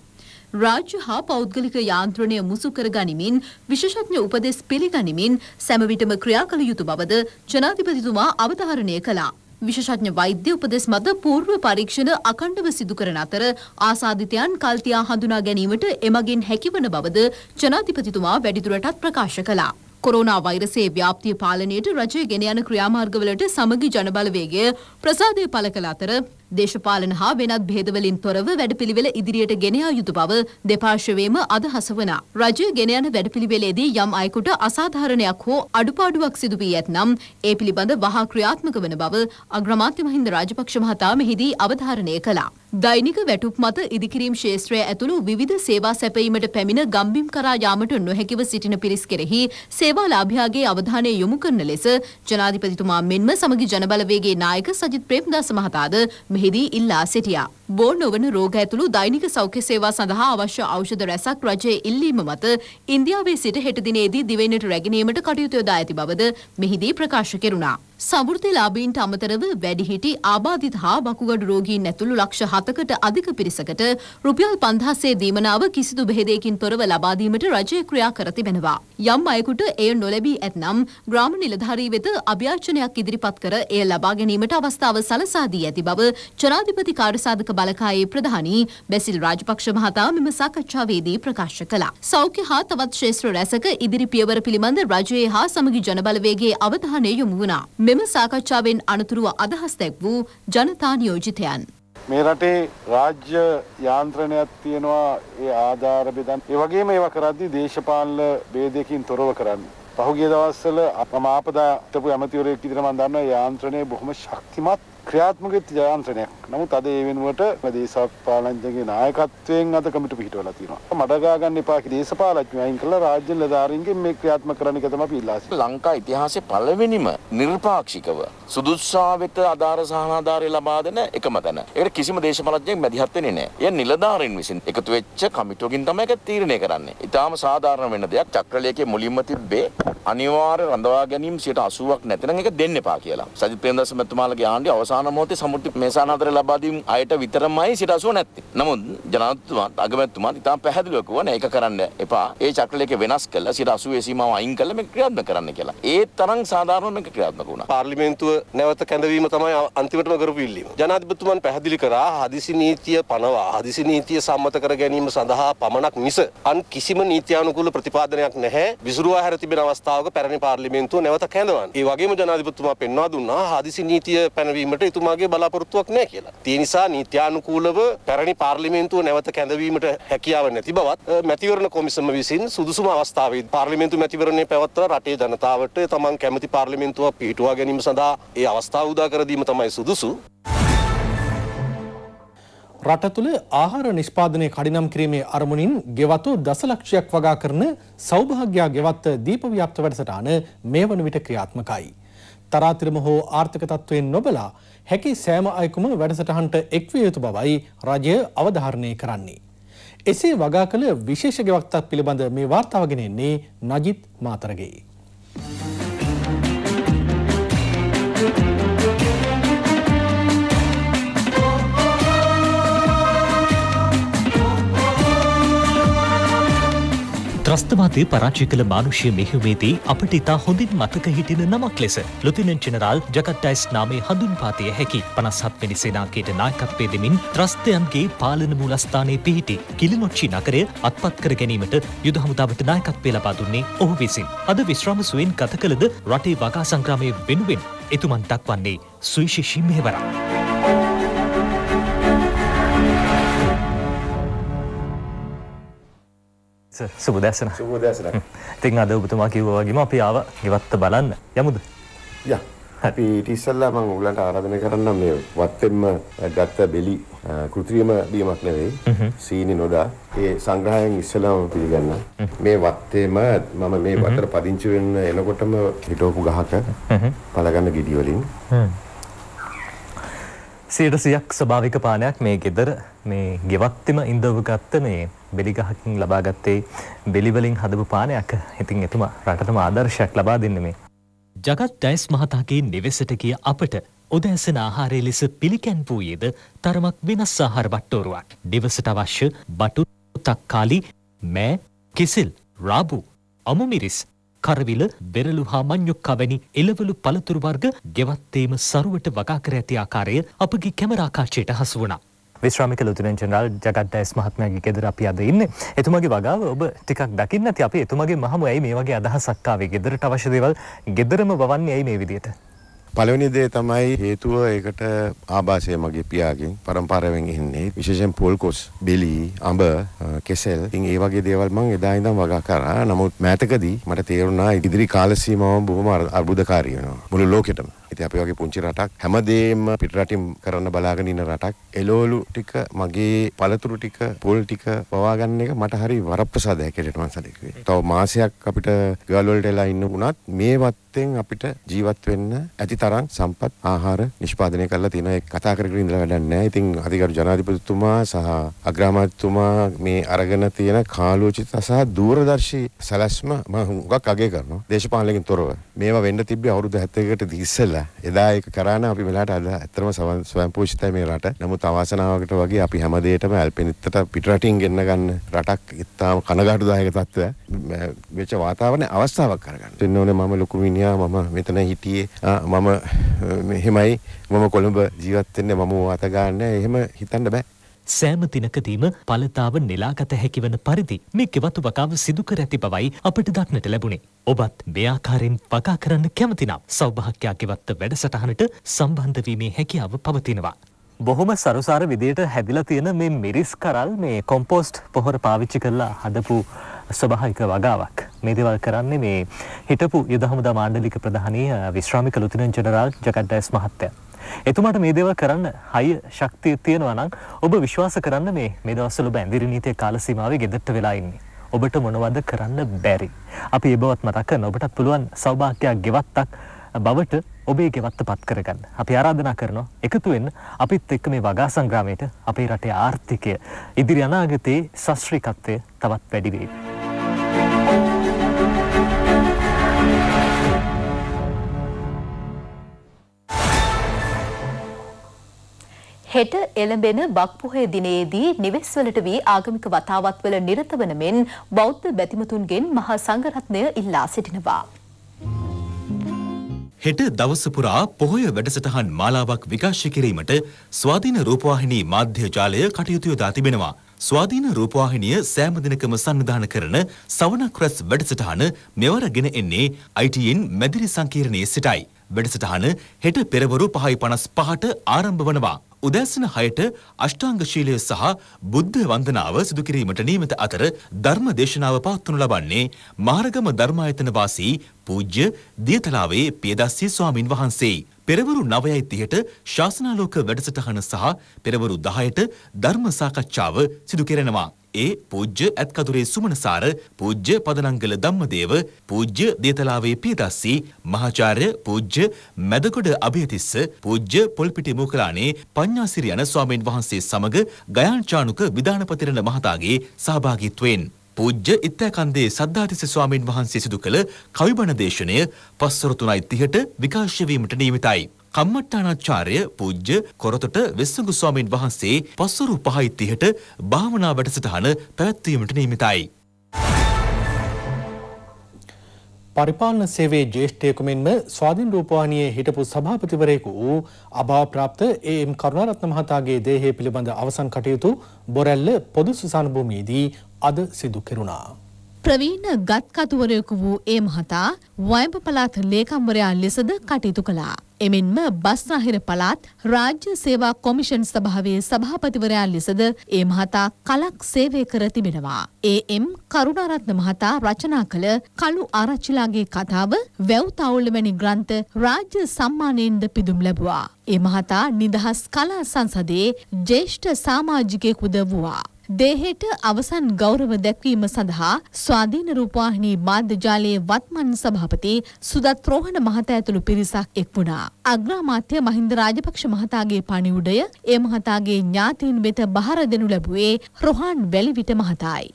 රාජ්‍ය හා පෞද්ගලික යාන්ත්‍රණය මුසු කර ගනිමින් විශෂඥ උපදෙස් පිළිගනිමින් සැමවිටම ක්‍රියා කළ යුතු බවද ජනාධිපතිතුමා අවධාරණය කළා. විශෂඥ වෛද්‍ය උපදෙස් මත පූර්ව පරීක්ෂණ අකණ්ඩව සිදු කරන අතර ආසාධිතයන් කල්තියා හඳුනා ගැනීමට එමගින් හැකිවන බවද ජනාධිපතිතුමා වැඩිදුරටත් ප්‍රකාශ කළා. කොරෝනා වෛරසයේ ව්‍යාප්තිය පාලනයට රජය ගෙන යන ක්‍රියාමාර්ගවලට සමගි ජනබලවේගය ප්‍රසාදය පළ කළ අතර දේශපාලන හා වෙනත් භේදවලින් තොරව වැඩපිළිවෙල ඉදිරියට ගෙනයා යුතු බව දෙපාර්ශවයේම අදහස වනා. රජය ගෙන යන වැඩපිළිවෙලේදී යම් අයෙකුට අසාධාරණයක් හෝ අඩුපාඩුවක් සිදු වී ඇතනම් ඒ පිළිබඳ වහා ක්‍රියාත්මක වන බව අග්‍රාමාත්‍ය මහින්ද රාජපක්ෂ මහතා මෙහිදී අවධාරණය කළා. දෛනික වැටුප් මත ඉදිකිරීම් ශේත්‍රය ඇතුළු විධ සේවා සැපීමට පැමිණ ගම්බිම් කරා යාමට නොහැකිව සිටින පිරිස් කෙරෙහි සේවාලාභයාගේ අවධානය යොමු කරන ලෙස ජනාධිපතිතුමා මෙන්ම සමගි ජනබලවේගේ නායක සජිත් ප්‍රේම්දාස මහතාද මෙහි ಿ ಇಲ್ಲ ಸಿಟಿಯಾ බෝ නොවන රෝග ඇතුළු දෛනික සෞඛ්‍ය සේවා සඳහා අවශ්‍ය ඖෂධ රැසක් රජයේ ඉල්ලීම මත ඉන්දියාවේ සිට හෙට දිනේදී දිවෙන්නට රැගෙනීමට කටයුතු යොදා ඇති බවද මෙහිදී ප්‍රකාශ කෙරුණා. සමෘතිලාබීන්ට අමතරව වැඩිහිටි ආබාධිත හා වකුගඩු රෝගීන් ඇතුළු ලක්ෂ හතකට අධික පිරිසකට රුපියල් පන්දහසේ දීමනාව කිසිදු බෙහෙදයකින් තොරව ලබාදීමට රජය ක්‍රියා කර තිබෙනවා. යම් අයෙකුට එය නොලැබී ඇත්නම් ග්‍රාම නිලධාරී වෙත අභ්‍යාචනයක් ඉදිරිපත් කර එය ලබා ගැනීමට අවස්ථාව සලසා දී ඇති බව ජනාධිපති කාර්යසාධක බලකායේ ප්‍රධානී බැසිල් රාජපක්ෂ මහතා මෙම සාකච්ඡාවේදී ප්‍රකාශ කළා. සෞඛ්‍ය හා තවත් ක්ෂේත්‍ර රැසක ඉදිරි පියවර පිළිබඳ රජයේ හා සමගි ජනබලවේගයේ අවධානය යොමු වුණා. මෙම සාකච්ඡාවෙන් අනතුරුව අදහස් දැක් වූ ජනතා නියෝජිතයන්. මේ රටේ රාජ්‍ය යාන්ත්‍රණයක් තියෙනවා ඒ ආධාර බෙදන් ඒ වගේම ඒවා කරද්දී දේශපාලන ભેදයකින් තොරව කරන්න. පහුගිය දවස්වල අපමාපදා හිටපු ඇමතිවරයෙක් විදිහට මම දන්නවා යාන්ත්‍රණය බොහොම ශක්තිමත් ක්‍රියාත්මක වෙච්ච ජයන්ත්‍රණයක්. නමුත් අද ඒ වෙනුවට දේශපාලනඥයගේ නායකත්වයෙන් අද කමිටු පිහිටවලා තියෙනවා. මඩ ගා ගන්න එපා කියලා දේශපාලඥයෝ අයින් කළා රාජ්‍ය නිලධාරීන්ගෙන් මේ ක්‍රියාත්මක කරන එක තමයි අපි ඉල්ලා සිටින්නේ. ලංකා ඉතිහාසයේ පළවෙනිම නිර්පාක්ෂිකව සුදුස්සාවෙත ආධාර සහනාධාරය ලබා දෙන එකම තැන. ඒකට කිසිම දේශපාලඥයෙක් මැදිහත් වෙන්නේ නැහැ. ඒ නිලධාරීන් විසින් එකතු වෙච්ච කමිටුවකින් තමයි ඒක තීරණය කරන්නේ. ඊටාම සාධාරණ වෙන දෙයක් චක්‍රලේඛයේ මුලින්ම තිබ්බේ අනිවාර්ය රඳවා ගැනීම 80ක් නැතිනම් ඒක දෙන්න එපා කියලා. සජිත් ප්‍රේමදාස මැතිතුමාලගේ ආණ්ඩුවේ අවසාන මොහොතේ සමෘද්ධි මේසාන හතර ලබා දීම අයට විතරමයි සිට අසුව නැත්තේ. නමුත් ජනාධිපතිතුමා අගමැතිතුමා ඉතාම පැහැදිලිව කිව්වා නෑ ඒක කරන්න එපා. ඒ චක්‍රලේඛය වෙනස් කළා සිට 80 සීමාව අයින් කළා මේක ක්‍රියාත්මක කරන්න කියලා. ඒ තරම් සාධාරණව මේක ක්‍රියාත්මක වුණා. පාර්ලිමේන්තුව නැවත කැඳවීම තමයි අන්තිමටම කරපු ඉල්ලීම. ජනාධිපතිතුමන් පැහැදිලි කරා හදිසි නීතිය පනවා හදිසි නීතිය සම්මත කර ගැනීම සඳහා පමණක් මිස අන් කිසිම නීත්‍යානුකූල ප්‍රතිපාදනයක් නැහැ. විසුරුවා හැර තිබෙන අවස්ථාවක පැරණි පාර්ලිමේන්තුව නැවත කැඳවන්න. ඒ වගේම ජනාධිපතිතුමා පෙන්වා දුන්නා හදිසි නීතිය පැනවීමට කිරීමට එතුමාගේ බලාපොරොත්තුවක් නෑ කියලා. තිය නිසා නීත්‍යානුකූලව පැරණි පාර්ලිමේන්තුව නැවත කැඳවීමට හැකියාව නැති බවත් මැතිවරණ කොමිසම විසින් සුදුසුම අවස්ථාවේ පාර්ලිමේන්තු මැතිවරණය පැවත්වලා රටේ ජනතාවට තමන් කැමති පාර්ලිමේන්තුව පිහිටුවා ගැනීම සඳහා ඒ අවස්ථාව උදා කර දීම තමයි සුදුසු. රට තුළ ආහාර නිෂ්පාදනය කඩිනම් කිරීමේ අරමුණින් ගෙවතු දසලක්ෂයක් වගා කරන සෞභාග්‍යා ගෙවත්ත දීපව්‍යාප්ත වැඩසටාන මේ වන විට ක්‍රියාත්මකයි. තරාතිරම හෝ ආර්ථික තත්ත්වයෙන් නොබලා හැකි සෑම අයකුම වැඩසටහන්ට එක්විය යුතු බවයි රජය අවධාරණය කරන්නේ. එසේ වගා කළ විශේෂ ගෙවක්තක් පිළිබඳ මේ වාර්තාවගෙනෙන්නේ නජිත් මාතරගේ. Thank you. ත්‍රස්තවාදය පරාචය කළ මානුෂය මෙහිමේදී අපට ඉතා හොඳින් මතක හිටින නමක් ලෙස ලොතිනන් ජනරාල් ජකට්ටයිස් නාමේ හඳුන් පාතය හැකි පනසත්වැනි සේනාකයට නායකත්වය දෙමින් ත්‍රස්තයන්ගේ පාලන මූලස්ථානයේ පිහිටි කිලිනොච්චි නගරය අත්පත් කර ගැනීමට යුද හමුදාවට නායකත්වය ලබා දුන්නේ ඔහු විසින්. අද විශ්‍රාම සුවෙන් ගත කළද රටේ වගා සංග්‍රාමය වෙනුවෙන් එතුමන් දක්වන්නේ සුවිශේෂී මෙහෙවරක්. සුබ දැසන සුබ දැසන ඉතින් අද උපතුමා කිව්වාගේම අපි ආව ගෙවත්ත බලන්න යමුද ය අපි ඉටිස්සල්ලා මං උගලන්ට ආරාධන කරන්න මේ වත්තෙන්ම ගත්ත බෙලි කෘත්‍රියම දීමක් නෙවෙයි සීනි නොදා ඒ සංග්‍රහයෙන් ඉස්සලාම පිළිගන්න මේ වත්තේම මම මේ වතර පදිංචි වෙන්න එනකොටම හිටෝපු ගහක පළගන්න ගෙඩි වලින් සියට සියක් ස්වභාවික පානයක් මේ ගෙදර මේ ගෙවත්තෙම ඉඳවගත්ත මේ බෙලිගහකින් ලබාගත්තේ බෙලිවලින් හදපු පානයක් ඉතින් එතුම රටතම ආදර්ශයක් ලබා දෙන්න මේ. ජගත් ඩැයිස් මහතාගේ නිවෙසට කිය අපට උදෑසන ආහාරය ලෙස පිළිකැන්පුූයේද තරමක් වෙනස් ආහාර බට්ටෝරුවක්. දිවසට අවශ්‍ය බටු තක්කාලි මෑ කෙසිල් රාබු අමුමිරිස් කරවිල බෙරලු හා මං්යුක්කා වැනි එළවලු පළතුරු වර්ග ගෙවත්තේම සරුවට වගා කර ඇති ආකාරය අපගේ කැමරාකාශයට හසු වනා. විශ්‍රාමික ලතුරෙන් ජනරල් ජගත්ඩයිස් මහත්මයගේ ගෙදර අපි අද ඉන්න එතුමගේ වගාව ඔබ ටිකක් දකින්න ඇති අපි එතුමගේ මහම ඇයි මේ වගේ අදහසක්කාවේ ගෙදරට අවශ්‍ය දේවල් ගෙදරම බවන්නේ ඇයි මේ විදියට පලවෙනි දේ තමයි හේතුව ඒකට ආභාසය මගේ පියාගෙන් පරම්පරාවෙන් එන්නේ විශේෂයෙන් පොල්කොස් බෙලි අඹ කෙසෙල් ඉතින් ඒ වගේ දේවල් මම එදා ඉඳන් වගා කරා නමුත් මෑතකදී මට තේරුණා ඉදිරි කාල සීමාව බොහොම අර්බුදකාරී වෙනවා මුළු ලෝකෙටම ඉතින් අපි වගේ පුංචි රටක් හැමදේම පිටරටින් කරන්න බලාගෙන ඉන්න රටක් එළවලු ටික මගේ පළතුරු ටික පොල් ටික පවා ගන්න එක මට හරි වරප්‍රසාදයක් කියලා මම සැලකුවේ. තව මාසයක් අපිට ගල් වලට එලා ඉන්න වුණත් මේවත් පැත්තෙන් අපිට ජීවත් වෙන්න ඇති තරම් සම්පත් ආහාර නිෂ්පාදනය කරලා තියෙනවා ඒක කතා කර කර ඉඳලා වැඩක් නැහැ. ඉතින් අධිකරු ජනාධිපතිතුමා සහ අග්‍රාමාත්‍යතුමා මේ අරගෙන තියෙන කාලෝචිත සහ දූරදර්ශී සැලැස්ම මම හුඟක් අගය කරනවා. දේශපාලනකින් තොරව. මේවා වෙන්න තිබ්බේ අවුරුදු 70කට ඉස්සෙල්ලා. එදා ඒක කරාන අපි වෙලාට අද ඇත්තම ස්වයංපෝෂිතයි මේ රට. නමුත් අවාසනාවකට වගේ අපි හැමදේටම ඇල්පෙනිත්තට පිටරටින් ගෙන්න ගන්න රටක් ඉතාම කනගාටුදායක තත්ත්වයක්. වෙච්ච වාතාවරණ අවස්ථාවක් කරගන්න. දෙන්න ඕනේ මම ලොකු මිනිහ ගියා මම මෙතන හිටියේ මම මෙහෙමයි මම කොළඹ ජීවත් වෙන්නේ මම වාත ගන්න එහෙම හිතන්න බෑ සෑම දිනකදීම පළතාව නෙලාගත හැකිවන පරිදි මේ කෙවතු වකාව සිදු කර ඇති බවයි අපට දක්නට ලැබුණේ. ඔබත් මේ ආකාරයෙන් වකා කරන්න කැමතිනම් සෞභාග්‍යයක් ගෙවත්ත වැඩසටහනට සම්බන්ධ වීමේ හැකියාව පවතිනවා. බොහොම සරුසාර විදියට හැදිලා තියෙන මේ මිරිස් කරල් මේ කොම්පෝස්ට් පොහොර පාවිච්චි කරලා හදපු ස්වභාවික වගාවක්. මේ දේවල් කරන්නේ මේ හිටපු යුදහමුදා මාණ්ඩලික ප්‍රධානී විශ්‍රාමික ලුතිනන් ජෙනරාල් ජකට් ඩයස් මහත්තයා. එතුමාට මේ දේවල් කරන්න හය ශක්තිය තියෙනවා නම් ඔබ විශ්වාස කරන්න මේ මේ දවස්වල ඔබ ඇඳිරි නීතිය කාල සීමාවේ ගෙදරට වෙලා ඉන්නේ. ඔබට මොනවද කරන්න බැරි. අපි ඒ බවත් මතක් කරන ඔබටත් පුළුවන් සෞභාග්‍යයක් ගෙවත්තක් බවට ඔබේ ගෙවත්ත පත් කරගන්න. අපි ආරාධනා කරනවා එකතුවෙන් අපිත් එක්ක මේ වගා සංග්‍රාමයට අපේ රටේ ආර්ථිකය ඉදිරි අනාගතයේ සශ්‍රීකත්වය තවත් වැඩිවේ. හෙට එළඹෙන බක්පොහේ දිනයේදී නිවෙස්වලට වී ආගමික වතාවත්වල නිරත වන මෙන් බෞද්ධ බැතිමතුන්ගෙන් මහා සංඝරත්නය ඉල්ලා සිටිනවා. හෙට දවස පුරා පොහොය වැඩසටහන් මාලාවක් විකාශය කිරීමට ස්වාධීන රූපවාහිනී මාධ්‍ය ජාලය කටයුතු යොදා තිබෙනවා. ස්වාධීන රූපවාහිනිය සෑම දිනකම සන්නිධාන කරන සවනක් රැස් වැඩසටහන මෙවරගෙන එන්නේ අයිටීන් මැදිරි සංකීර්ණයේ සිටයි. වැඩසටහන හෙට පෙරවරු පහයි පනස් පහට ආරම්භ වනවා. උදැසන හයට අෂ්ටාංගශීලය සහ බුද්ධ වන්දනාව සිදුකිරීමට නීමත අතර ධර්ම දේශනාව පවත්වනු ලබන්නේ මාරගම ධර්මායතන වාසී පූජ්‍ය දියතලාවේ පියදස්සී ස්වාමින් වහන්සේ. පෙරවරු නවයයි තිහට ශාසනාලෝක වැඩසටහන සහ පෙරවරු දහයට ධර්ම සාකච්ඡාව සිදුකෙරෙනවා. ඒ පූජ්‍ය ඇත්කදුරේ සුමනසාර පූජ්‍ය පදනංගල ධම්මදේව පූජ්‍ය දේතලාවේ පියදස්සී මහාචාර්ය පූජ්‍ය මැදකොඩ අභයතිස්ස පූජ්‍ය පොල්පිටි මූකලානේ පඤ්ඤාසිරි යන ස්වාමීන් වහන්සේ සමග ගයාන්චානුක විධානපතිරණ මහතාගේ සහභාගීත්වයෙන් පූජ්‍ය ඉත්තකන්දේ සද්ධාතිස්ස ස්වාමීන් වහන්සේ සිදු කළ කවිබණ දේශනය පස්වර 3:30ට විකාශය වීමට නියමිතයි. කම්මට්ටානාචාර්ය පූජ්‍ය කොරතොට වෙස්සඟු ස්වාමීන් වහන්සේ පස්වරු පහයි තිහට භාවනා වැඩසටහන පැවැත්වීමට නියමිතයි. පරිපාලන සේවේ ජේෂ්ඨයකු මෙන්ම ස්වාධීන් රූපවාහිනියේ හිටපු සභාපතිවරයෙකු වූ අභාවප්‍රාප්ත ඒ.එම්. කරුණාරත්න මහතාගේ දේහය පිළිබඳ අවසන් කටයුතු බොරැල්ල පොදු සුසාන භූමියේදී අද සිදු කෙරුණා. ප්‍රවීණ ගත්කතුවරයෙකු වූ ඒ මහතා වයඹ පළාත් ලේකම්වරයා ලෙසද කටයුතු කළා. එමෙන්ම බස්නාහිර පළාත් රාජ්‍ය සේවා කොමිෂන් සභාවේ සභාපතිවරයා ලෙසද ඒ මහතා කලක් සේවය කර තිබෙනවා. ඒ එම් කරුණාරත්න මහතා රචනා කළ කළු ආරච්චිලාගේ කතාව වැව් තවුල්ල වැනි ග්‍රන්ථ රාජ්‍ය සම්මානයෙන්ද පිදුම් ලැබුවා. ඒ මහතා නිදහස් කලා සංසදයේ ජේෂ්ඨ සාමාජිකයෙකුද වුවා. දේහයට අවසන් ගෞරව දැක්වීම සඳහා ස්වාධීන රූපවාහිනී මාධ්‍ය ජාලයේ වත්මන් සභාපති සුදත් රෝහණ මහතා ඇතුළු පිරිසක් එක් වුණා. අග්‍රාමාත්‍ය මහින්ද රාජපක්ෂ මහතාගේ පණිවුඩය ඒ මහතාගේ ඥාතීන් වෙත බහර දෙනු ලැබුවේ රොහාන් වැලිවිට මහතායි.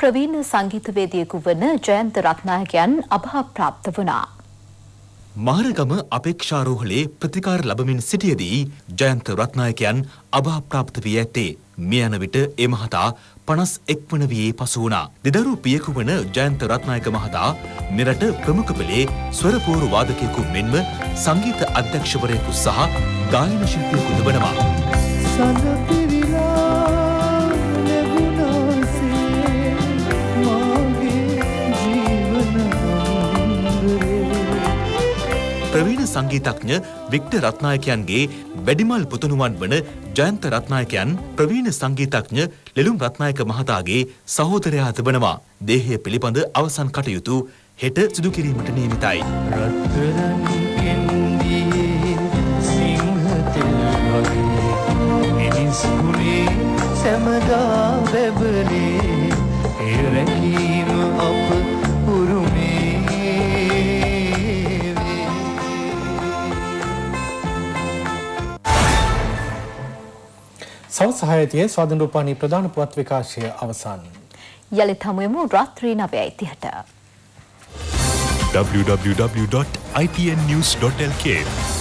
ප්‍රවීණ සංගීතවේදියෙකු වන ජයන්ත රත්නායකයන් අභාප්‍රාප්ත වුණා. මහරගම අපේක්ෂාරෝහලේ ප්‍රතිකාර ලබමින් සිටියදී ජයන්ත රත්නායකයන් අභාප්‍රාප්ත වී ඇත්තේ. මේ යන විට ඒ මහතා 51 වන වියේ පසු වුණා. දෙදරු පියෙකු වන ජයන්ත රත්නායක මහතා මෙරට ප්‍රමුඛ පෙළේ ස්වරපෝරු වාදකයෙකු මෙන්ම සංගීත අධ්‍යක්ෂවරයෙකු සහ ගායන ශිල්පියෙකු ද වනවා. සනපි ප්‍රවීණ සංගීතඥ වික්ට රත්නායකයන්ගේ වැඩිමල් පුතණුවන් වන ජයන්ත රත්නායකයන් ප්‍රවීණ සංගීතඥ ලෙලුම් රත්නායක මහතාගේ සහෝදරයා තිබෙනවා. දේහය පිළිබඳ අවසන් කටයුතු හෙට සිදු කිරීමට නියමිතයි. සැමදා වැබලේ එරැකී සවස් හයතිය ස්වාධීන රූපවාහිනී ප්‍රධාන පුවත් විකාශය අවසන්. යළිත් හමුවෙමු රාත්‍රී 9:30ට. www.ipnnews.lk